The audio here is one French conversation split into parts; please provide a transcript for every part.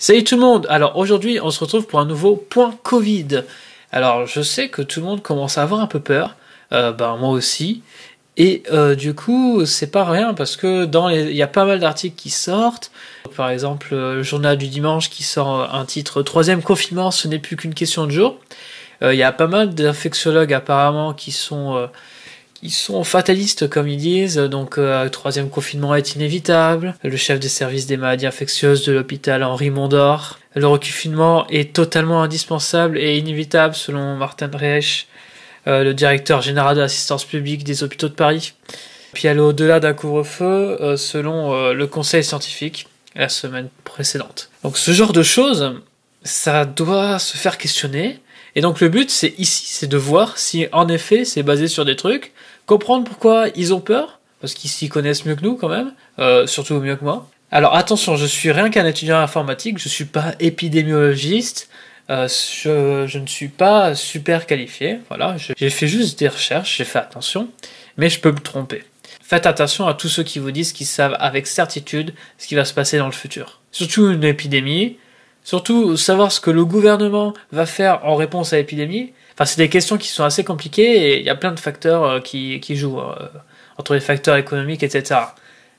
Salut tout le monde Alors aujourd'hui on se retrouve pour un nouveau point Covid. Alors je sais que tout le monde commence à avoir un peu peur, euh, ben moi aussi, et euh, du coup c'est pas rien parce que dans il y a pas mal d'articles qui sortent, par exemple euh, le journal du dimanche qui sort euh, un titre Troisième confinement ce n'est plus qu'une question de jour. Il y a pas mal d'infectiologues apparemment qui sont ils sont fatalistes comme ils disent. Donc euh, troisième confinement est inévitable. Le chef des services des maladies infectieuses de l'hôpital Henri Mondor. Le reconfinement est totalement indispensable et inévitable selon Martin Reich, euh, le directeur général de l'assistance publique des hôpitaux de Paris. Puis aller au-delà d'un couvre-feu euh, selon euh, le conseil scientifique la semaine précédente. Donc ce genre de choses, ça doit se faire questionner. Et donc le but, c'est ici, c'est de voir si en effet c'est basé sur des trucs comprendre pourquoi ils ont peur, parce qu'ils s'y connaissent mieux que nous quand même, euh, surtout mieux que moi. Alors attention, je suis rien qu'un étudiant informatique, je suis pas épidémiologiste, euh, je, je, ne suis pas super qualifié, voilà, j'ai fait juste des recherches, j'ai fait attention, mais je peux me tromper. Faites attention à tous ceux qui vous disent qu'ils savent avec certitude ce qui va se passer dans le futur. Surtout une épidémie, surtout savoir ce que le gouvernement va faire en réponse à l'épidémie, Enfin, c'est des questions qui sont assez compliquées et il y a plein de facteurs euh, qui, jouent, euh, entre les facteurs économiques, etc.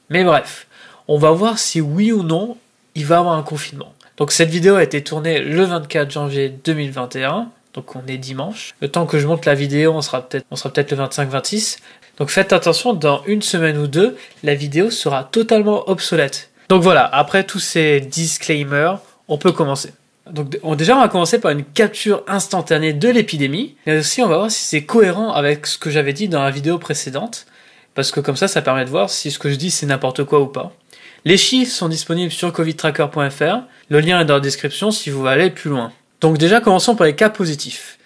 Mais bref, on va voir si oui ou non il va avoir un confinement. Donc cette vidéo a été tournée le 24 janvier 2021, donc on est dimanche. Le temps que je monte la vidéo, on sera peut-être, on sera peut-être le 25-26. Donc faites attention, dans une semaine ou deux, la vidéo sera totalement obsolète. Donc voilà, après tous ces disclaimers, on peut commencer. Donc on, déjà, on va commencer par une capture instantanée de l'épidémie. Et aussi, on va voir si c'est cohérent avec ce que j'avais dit dans la vidéo précédente. Parce que comme ça, ça permet de voir si ce que je dis, c'est n'importe quoi ou pas. Les chiffres sont disponibles sur covidtracker.fr. Le lien est dans la description si vous voulez aller plus loin. Donc déjà, commençons par les cas positifs.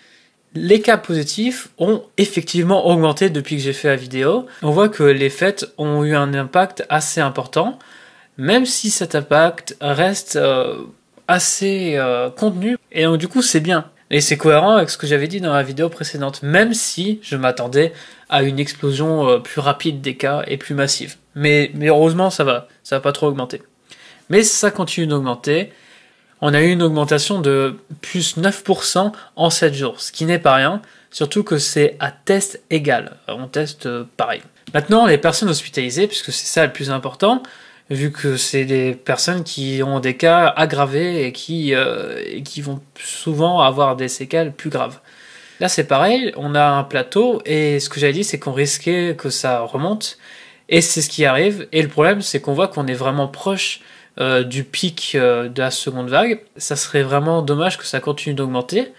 Les cas positifs ont effectivement augmenté depuis que j'ai fait la vidéo. On voit que les fêtes ont eu un impact assez important, même si cet impact reste... Euh, assez euh, contenu. Et donc du coup, c'est bien. Et c'est cohérent avec ce que j'avais dit dans la vidéo précédente, même si je m'attendais à une explosion euh, plus rapide des cas et plus massive. Mais, mais heureusement, ça va, ça va pas trop augmenter. Mais ça continue d'augmenter. On a eu une augmentation de plus 9% en 7 jours, ce qui n'est pas rien, surtout que c'est à test égal. On teste euh, pareil. Maintenant, les personnes hospitalisées, puisque c'est ça le plus important, vu que c'est des personnes qui ont des cas aggravés et qui, euh, qui vont souvent avoir des séquelles plus graves. Là, c'est pareil, on a un plateau et ce que j'avais dit, c'est qu'on risquait que ça remonte et c'est ce qui arrive. Et le problème, c'est qu'on voit qu'on est vraiment proche euh, du pic euh, de la seconde vague. Ça serait vraiment dommage que ça continue d'augmenter.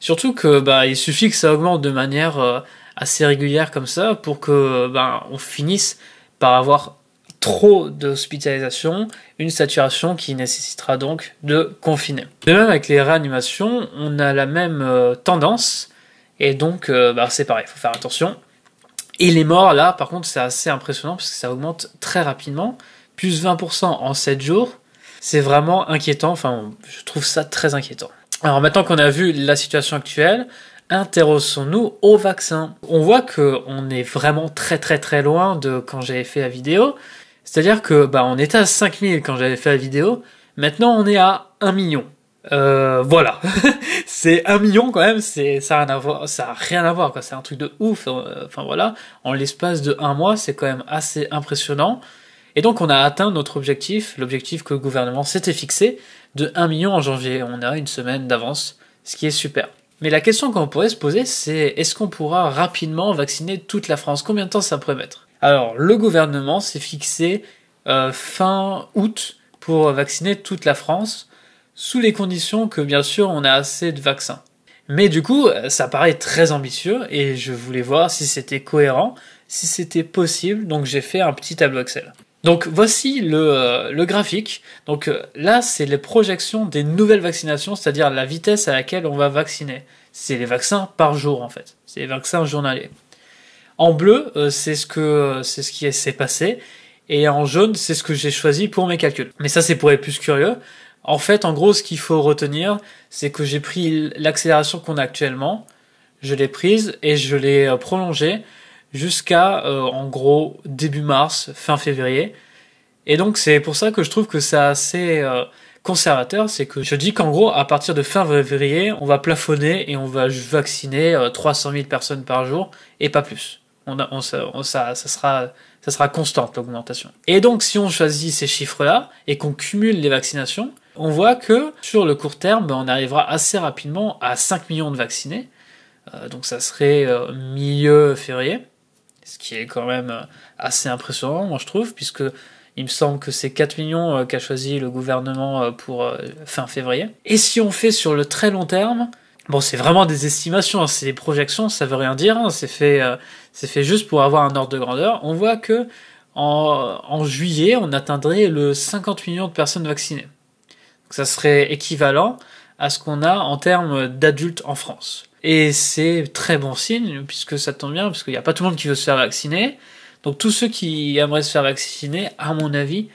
Surtout que bah, il suffit que ça augmente de manière assez régulière comme ça pour que bah, on finisse par avoir trop d'hospitalisation, une saturation qui nécessitera donc de confiner. De même avec les réanimations, on a la même euh, tendance, et donc euh, bah, c'est pareil, il faut faire attention. Et les morts, là, par contre, c'est assez impressionnant parce que ça augmente très rapidement, plus 20% en 7 jours, c'est vraiment inquiétant, enfin je trouve ça très inquiétant. Alors maintenant qu'on a vu la situation actuelle, intéressons-nous au vaccin. On voit qu'on est vraiment très très très loin de quand j'avais fait la vidéo, c'est-à-dire que bah, on était à 5000 quand j'avais fait la vidéo, maintenant on est à 1 million. Euh, voilà, c'est 1 million quand même, c'est ça a rien à voir, ça quoi, c'est un truc de ouf. Euh, enfin voilà, en l'espace de un mois, c'est quand même assez impressionnant. Et donc on a atteint notre objectif, l'objectif que le gouvernement s'était fixé de 1 million en janvier. On a une semaine d'avance, ce qui est super. Mais la question qu'on pourrait se poser, c'est est-ce qu'on pourra rapidement vacciner toute la France Combien de temps ça pourrait mettre alors, le gouvernement s'est fixé euh, fin août pour vacciner toute la France, sous les conditions que, bien sûr, on a assez de vaccins. Mais du coup, euh, ça paraît très ambitieux et je voulais voir si c'était cohérent, si c'était possible, donc j'ai fait un petit tableau Excel. Donc voici le, euh, graphique. Donc là, c'est les projections des nouvelles vaccinations, c'est-à-dire la vitesse à laquelle on va vacciner. C'est les vaccins par jour en fait. C'est les vaccins journaliers. En bleu, euh, c'est ce que euh, c'est ce qui s'est passé, et en jaune, c'est ce que j'ai choisi pour mes calculs. Mais ça, c'est pour être plus curieux. En fait, en gros, ce qu'il faut retenir, c'est que j'ai pris l'accélération qu'on a actuellement, je l'ai prise et je l'ai euh, prolongée jusqu'à, en gros, début mars, fin février. Et donc, c'est pour ça que je trouve que c'est assez conservateur, c'est que je dis qu'en gros, à partir de fin février, on va plafonner et on va vacciner 300 000 personnes par jour et pas plus on, ça, ça, sera, ça sera constante l'augmentation. Et donc si on choisit ces chiffres-là et qu'on cumule les vaccinations, on voit que sur le court terme, ben, on arrivera assez rapidement à 5 millions de vaccinés. Euh, donc ça serait euh, milieu février, ce qui est quand même euh, assez impressionnant, moi je trouve, puisque il me semble que c'est 4 millions qu'a choisi le gouvernement pour fin février. Et si on fait sur le très long terme, bon, c'est vraiment des estimations, hein, c'est des projections, ça veut rien dire, hein, c'est fait, c'est fait juste pour avoir un ordre de grandeur. On voit que en, en juillet, on atteindrait le 50 millions de personnes vaccinées. ça serait équivalent à ce qu'on a en termes d'adultes en France. Et c'est très bon signe, puisque ça tombe bien, parce qu'il n'y a pas tout le monde qui veut se faire vacciner. Donc tous ceux qui aimeraient se faire vacciner, à mon avis,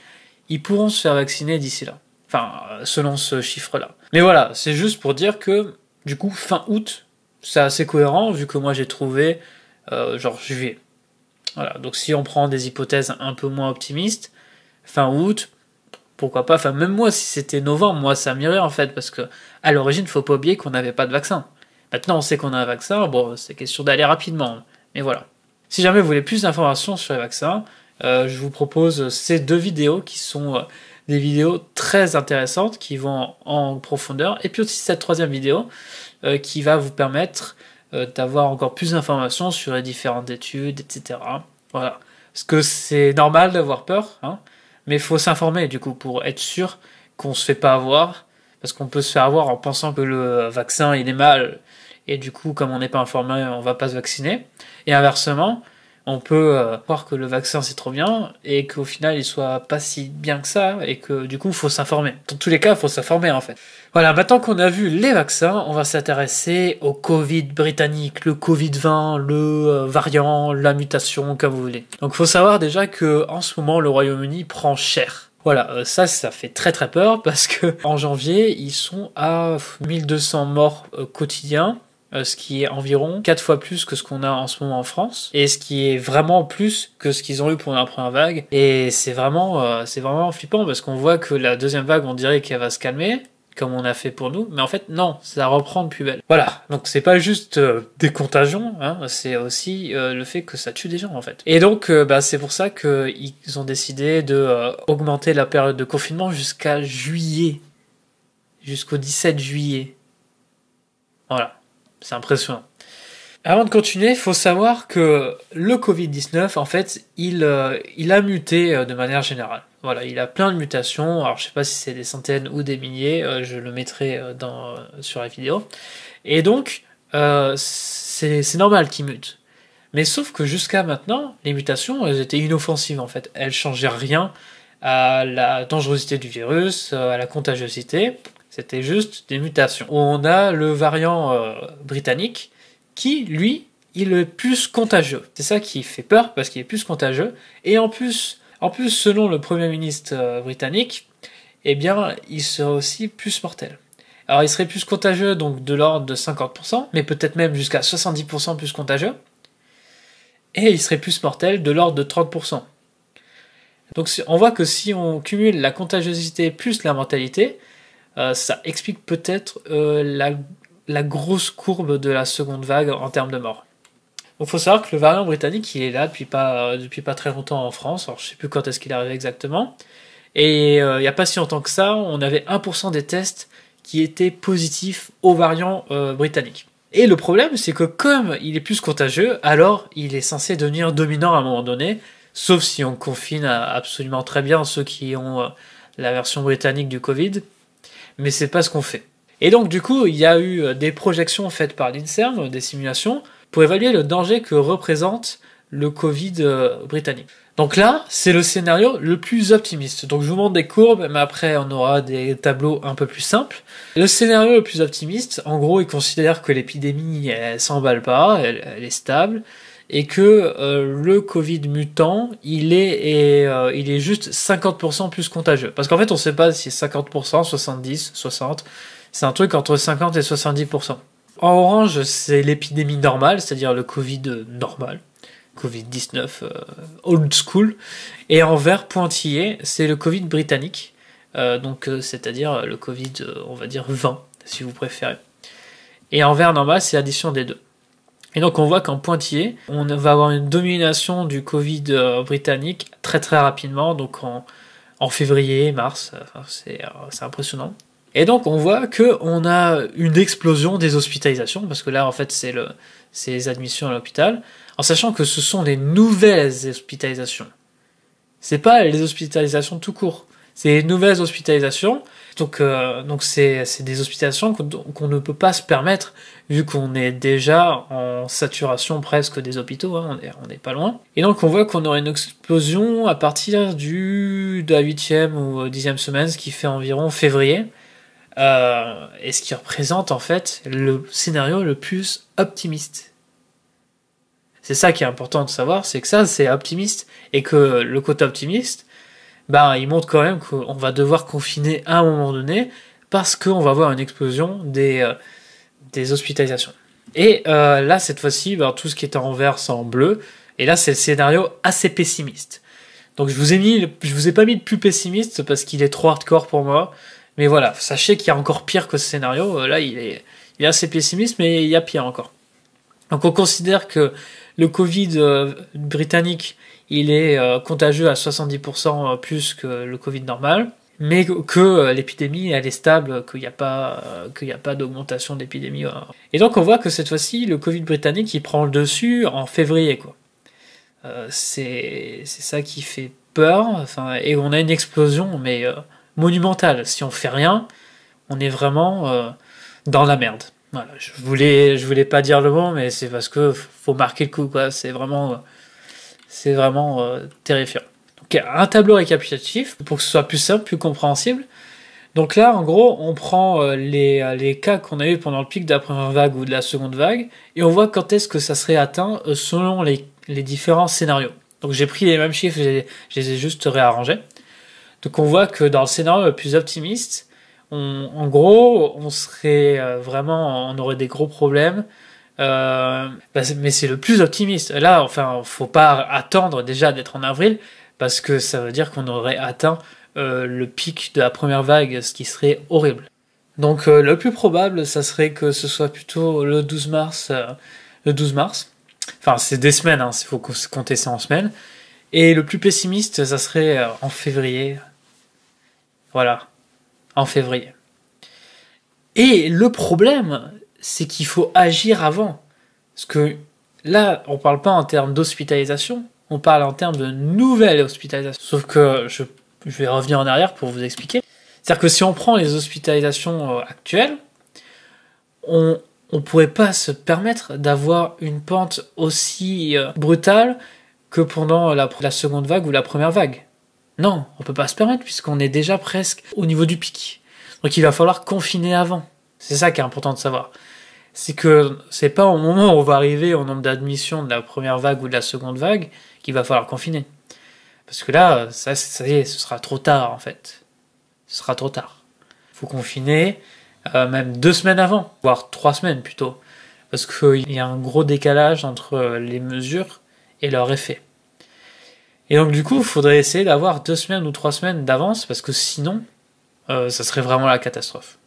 ils pourront se faire vacciner d'ici là. Enfin, selon ce chiffre-là. Mais voilà, c'est juste pour dire que, du coup, fin août, c'est assez cohérent, vu que moi j'ai trouvé euh, genre juillet. Voilà, donc si on prend des hypothèses un peu moins optimistes, fin août, pourquoi pas, enfin même moi si c'était novembre, moi ça m'irait en fait, parce que à l'origine, faut pas oublier qu'on n'avait pas de vaccin. Maintenant on sait qu'on a un vaccin, bon c'est question d'aller rapidement, mais voilà. Si jamais vous voulez plus d'informations sur les vaccins, euh, je vous propose ces deux vidéos qui sont euh, des vidéos très intéressantes qui vont en, profondeur, et puis aussi cette troisième vidéo qui va vous permettre euh, d'avoir encore plus d'informations sur les différentes études, etc. Voilà. Parce que c'est normal d'avoir peur, hein, mais il faut s'informer du coup pour être sûr qu'on ne se fait pas avoir, parce qu'on peut se faire avoir en pensant que le vaccin il est mal, et du coup comme on n'est pas informé on va pas se vacciner. Et inversement, on peut euh, croire que le vaccin c'est trop bien et qu'au final il soit pas si bien que ça et que du coup faut s'informer. Dans tous les cas, faut s'informer en fait. Voilà, maintenant qu'on a vu les vaccins, on va s'intéresser au Covid britannique, le Covid 20, le euh, variant, la mutation, comme vous voulez. Donc faut savoir déjà que en ce moment le Royaume-Uni prend cher. Voilà, euh, ça, ça fait très très peur parce que en janvier, ils sont à 1200 morts quotidiens euh, ce qui est environ 4 fois plus que ce qu'on a en ce moment en France, et ce qui est vraiment plus que ce qu'ils ont eu pour la première vague. Et c'est vraiment, euh, c'est vraiment flippant parce qu'on voit que la deuxième vague, on dirait qu'elle va se calmer, comme on a fait pour nous, mais en fait non, ça reprend de plus belle. Voilà, donc c'est pas juste euh, des contagions, hein, c'est aussi le fait que ça tue des gens en fait. Et donc bah, c'est pour ça qu'ils ont décidé de augmenter la période de confinement jusqu'à juillet, jusqu'au 17 juillet. Voilà. C'est impressionnant. Avant de continuer, il faut savoir que le Covid-19, en fait, il, euh, il a muté euh, de manière générale. Voilà, il a plein de mutations. Alors, je sais pas si c'est des centaines ou des milliers. Euh, je le mettrai dans, sur la vidéo. Et donc, c'est normal qu'il mute. Mais sauf que jusqu'à maintenant, les mutations, elles étaient inoffensives, en fait. Elles changeaient rien à la dangerosité du virus, à la contagiosité. C'était juste des mutations. On a le variant euh, britannique qui, lui, il est plus contagieux. C'est ça qui fait peur parce qu'il est plus contagieux. Et en plus, en plus, selon le Premier ministre euh, britannique, eh bien, il serait aussi plus mortel. Alors, il serait plus contagieux, donc de l'ordre de 50%, mais peut-être même jusqu'à 70% plus contagieux. Et il serait plus mortel, de l'ordre de 30%. Donc, on voit que si on cumule la contagiosité plus la mortalité, euh, ça explique peut-être euh, la, grosse courbe de la seconde vague en termes de morts. Donc faut savoir que le variant britannique, il est là depuis pas, euh, depuis pas très longtemps en France, alors je sais plus quand est-ce qu'il est arrivé exactement, et il n'y a pas si longtemps que ça, on avait 1% des tests qui étaient positifs aux variants britanniques. Et le problème, c'est que comme il est plus contagieux, alors il est censé devenir dominant à un moment donné, sauf si on confine absolument très bien ceux qui ont la version britannique du Covid mais c'est pas ce qu'on fait. Et donc du coup, il y a eu euh, des projections faites par l'INSERM, des simulations, pour évaluer le danger que représente le Covid euh, britannique. Donc là, c'est le scénario le plus optimiste. Donc je vous montre des courbes, mais après on aura des tableaux un peu plus simples. Le scénario le plus optimiste, en gros, il considère que l'épidémie, elle, s'emballe pas, elle est stable, et que euh, le Covid mutant, il est, euh, il est juste 50% plus contagieux. Parce qu'en fait, on ne sait pas si c'est 50%, 70, 60. C'est un truc entre 50 et 70%. En orange, c'est l'épidémie normale, c'est-à-dire le Covid normal, Covid-19 euh, old school. Et en vert pointillé, c'est le Covid britannique, donc c'est-à-dire le Covid, on va dire 20, si vous préférez. Et en vert normal, c'est l'addition des deux. Et donc on voit qu'en pointillé, on va avoir une domination du Covid euh, britannique très très rapidement, donc en, février, mars, euh, euh, c'est impressionnant. Et donc on voit que a une explosion des hospitalisations parce que là en fait c'est le les admissions à l'hôpital en sachant que ce sont les nouvelles hospitalisations. C'est pas les hospitalisations tout court, c'est les nouvelles hospitalisations donc, euh, donc c'est, des hospitalisations qu'on, ne peut pas se permettre, vu qu'on est déjà en saturation presque des hôpitaux, hein, on, est, pas loin. Et donc on voit qu'on aura une explosion à partir du, de la huitième ou 10 euh, semaine, ce qui fait environ février, euh, et ce qui représente en fait le scénario le plus optimiste. C'est ça qui est important de savoir, c'est que ça c'est optimiste, et que le côté optimiste, bah, il montre quand même qu'on va devoir confiner à un moment donné parce qu'on va avoir une explosion des, euh, des hospitalisations. Et euh, là, cette fois-ci, bah, tout ce qui est en vert, c'est en bleu. Et là, c'est le scénario assez pessimiste. Donc je vous ai mis, je vous ai pas mis le plus pessimiste parce qu'il est trop hardcore pour moi. Mais voilà, sachez qu'il y a encore pire que ce scénario. Euh, là, il est, il est assez pessimiste, mais il y a pire encore. Donc on considère que le Covid britannique, il est euh, contagieux à 70% euh, plus que le Covid normal, mais que euh, l'épidémie elle est stable, qu'il n'y a pas qu'il a pas d'augmentation d'épidémie. Et donc on voit que cette fois-ci le Covid britannique il prend le dessus en février quoi. c'est ça qui fait peur. Enfin et on a une explosion mais monumentale. Si on fait rien, on est vraiment dans la merde. Voilà, je voulais je voulais pas dire le mot mais c'est parce que faut marquer le coup quoi. C'est vraiment c'est vraiment euh, terrifiant. Donc un tableau récapitulatif pour que ce soit plus simple, plus compréhensible. Donc là, en gros, on prend euh, euh, les, cas qu'on a eu pendant le pic de la première vague ou de la seconde vague, et on voit quand est-ce que ça serait atteint selon les, différents scénarios. Donc j'ai pris les mêmes chiffres, je les ai juste réarrangés. Donc on voit que dans le scénario le plus optimiste, en gros, on serait vraiment, on aurait des gros problèmes euh, bah, mais c'est le plus optimiste. Là, enfin, faut pas attendre déjà d'être en avril parce que ça veut dire qu'on aurait atteint euh, le pic de la première vague, ce qui serait horrible. Donc euh, le plus probable, ça serait que ce soit plutôt le 12 mars. Euh, le 12 mars. Enfin, c'est des semaines, il hein, faut compter ça en semaines. Et le plus pessimiste, ça serait euh, en février. Voilà. En février. Et le problème, c'est qu'il faut agir avant. Parce que là, on ne parle pas en termes d'hospitalisation, on parle en termes de nouvelles hospitalisations. Sauf que je, vais revenir en arrière pour vous expliquer. C'est-à-dire que si on prend les hospitalisations euh, actuelles, on ne pourrait pas se permettre d'avoir une pente aussi euh, brutale que pendant la, seconde vague ou la première vague. Non, on ne peut pas se permettre puisqu'on est déjà presque au niveau du pic. Donc il va falloir confiner avant. C'est ça qui est important de savoir c'est que c'est pas au moment où on va arriver au nombre d'admissions de la première vague ou de la seconde vague qu'il va falloir confiner. Parce que là, ça, ça y est, ce sera trop tard en fait. Ce sera trop tard. Il faut confiner euh, même deux semaines avant, voire trois semaines plutôt. Parce qu'il y a un gros décalage entre les mesures et leur effet. Et donc du coup, il faudrait essayer d'avoir deux semaines ou trois semaines d'avance parce que sinon, euh, ça serait vraiment la catastrophe.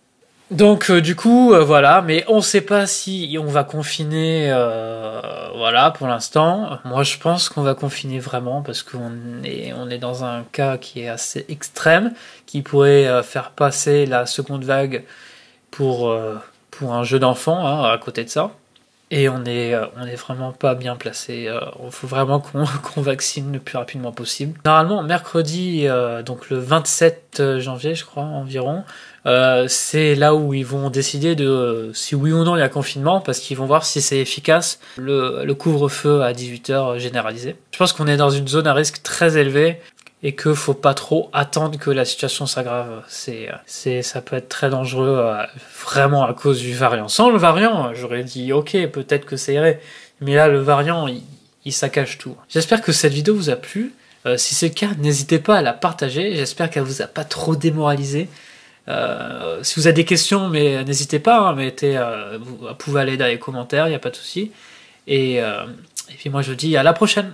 Donc euh, du coup euh, voilà, mais on ne sait pas si on va confiner, euh, voilà pour l'instant. Moi je pense qu'on va confiner vraiment parce qu'on est on est dans un cas qui est assez extrême, qui pourrait faire passer la seconde vague pour pour un jeu d'enfant hein, à côté de ça. Et on est on vraiment pas bien placé. Il faut vraiment qu'on vaccine le plus rapidement possible. Normalement mercredi donc le 27 janvier je crois environ, euh, c'est là où ils vont décider de si oui ou non il y a confinement, parce qu'ils vont voir si c'est efficace le, le couvre-feu à 18h généralisé. Je pense qu'on est dans une zone à risque très élevé et que faut pas trop attendre que la situation s'aggrave. C'est, ça peut être très dangereux euh, vraiment à cause du variant. Sans le variant, j'aurais dit ok, peut-être que ça irait. Mais là, le variant, il, saccage tout. J'espère que cette vidéo vous a plu. Euh, si c'est le cas, n'hésitez pas à la partager. J'espère qu'elle vous a pas trop démoralisé. Euh, si vous avez des questions, mais n'hésitez pas, hein, mettez, euh, vous pouvez aller dans les commentaires, il n'y a pas de souci. Et, euh, et puis moi je vous dis à la prochaine